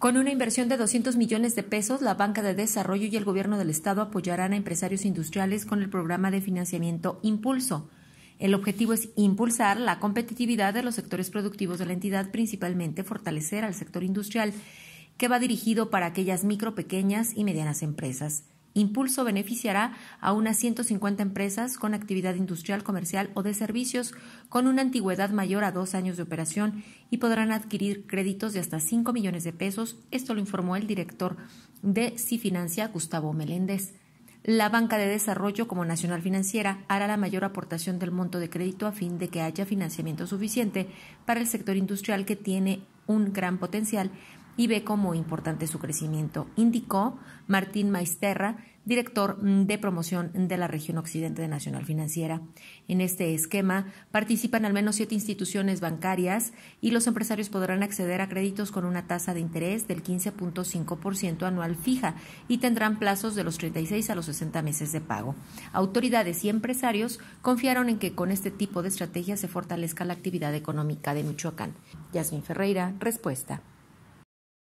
Con una inversión de 200 millones de pesos, la Banca de Desarrollo y el Gobierno del Estado apoyarán a empresarios industriales con el programa de financiamiento Impulso. El objetivo es impulsar la competitividad de los sectores productivos de la entidad, principalmente fortalecer al sector industrial, que va dirigido para aquellas micro, pequeñas y medianas empresas. Impulso beneficiará a unas 150 empresas con actividad industrial, comercial o de servicios con una antigüedad mayor a dos años de operación y podrán adquirir créditos de hasta 5 millones de pesos. Esto lo informó el director de Cifinancia, Gustavo Meléndez. La banca de desarrollo como nacional financiera hará la mayor aportación del monto de crédito a fin de que haya financiamiento suficiente para el sector industrial que tiene un gran potencial y ve como importante su crecimiento, indicó Martín Maisterra, director de promoción de la región occidente de Nacional Financiera. En este esquema participan al menos siete instituciones bancarias y los empresarios podrán acceder a créditos con una tasa de interés del 15.5% anual fija y tendrán plazos de los 36 a los 60 meses de pago. Autoridades y empresarios confiaron en que con este tipo de estrategia se fortalezca la actividad económica de Michoacán. Yasmin Ferreira, respuesta.